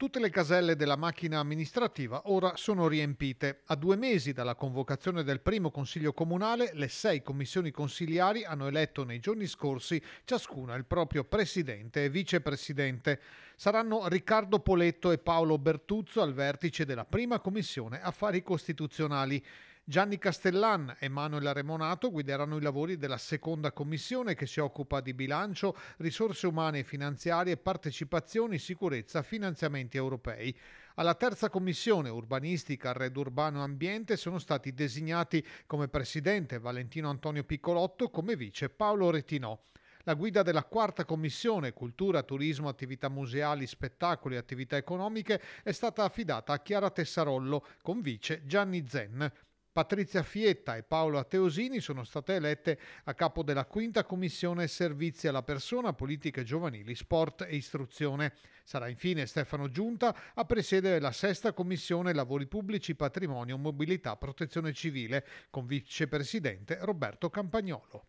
Tutte le caselle della macchina amministrativa ora sono riempite. A due mesi dalla convocazione del primo Consiglio Comunale, le sei commissioni consigliari hanno eletto nei giorni scorsi ciascuna il proprio presidente e vicepresidente. Saranno Riccardo Poletto e Paolo Bertuzzo al vertice della prima Commissione Affari Costituzionali. Gianni Castellan e Manuela Remonato guideranno i lavori della seconda commissione che si occupa di bilancio, risorse umane e finanziarie, partecipazioni, sicurezza, finanziamenti europei. Alla terza commissione urbanistica, arredo Urbano e Ambiente sono stati designati come presidente Valentino Antonio Piccolotto, come vice Paolo Retinò. La guida della quarta commissione Cultura, Turismo, Attività Museali, Spettacoli e Attività Economiche è stata affidata a Chiara Tessarollo con vice Gianni Zen. Patrizia Fietta e Paolo Ateosini sono state elette a capo della quinta commissione Servizi alla persona, politiche giovanili, sport e istruzione. Sarà infine Stefano Giunta a presiedere la sesta commissione Lavori pubblici, patrimonio, mobilità, protezione civile, con vicepresidente Roberto Campagnolo.